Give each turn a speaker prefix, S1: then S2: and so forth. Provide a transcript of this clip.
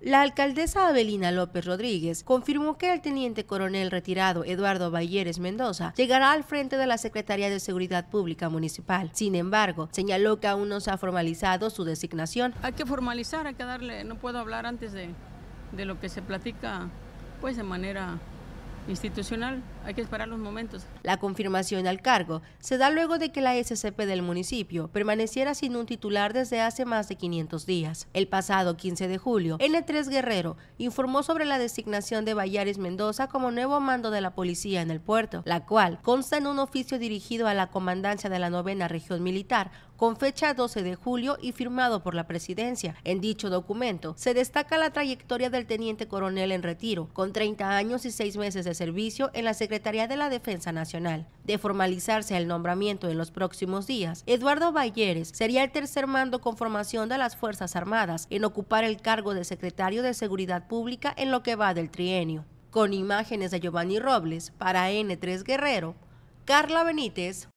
S1: La alcaldesa Abelina López Rodríguez confirmó que el teniente coronel retirado Eduardo Bayeres Mendoza llegará al frente de la Secretaría de Seguridad Pública Municipal. Sin embargo, señaló que aún no se ha formalizado su designación.
S2: Hay que formalizar, hay que darle, no puedo hablar antes de, de lo que se platica pues de manera institucional hay que esperar los momentos.
S1: La confirmación al cargo se da luego de que la SCP del municipio permaneciera sin un titular desde hace más de 500 días. El pasado 15 de julio, N3 Guerrero informó sobre la designación de Vallares Mendoza como nuevo mando de la policía en el puerto, la cual consta en un oficio dirigido a la comandancia de la novena región militar con fecha 12 de julio y firmado por la presidencia. En dicho documento se destaca la trayectoria del teniente coronel en retiro, con 30 años y 6 meses de servicio en la Secretaría Secretaría de la Defensa Nacional. De formalizarse el nombramiento en los próximos días, Eduardo Valleres sería el tercer mando con formación de las Fuerzas Armadas en ocupar el cargo de secretario de Seguridad Pública en lo que va del trienio. Con imágenes de Giovanni Robles para N3 Guerrero, Carla Benítez.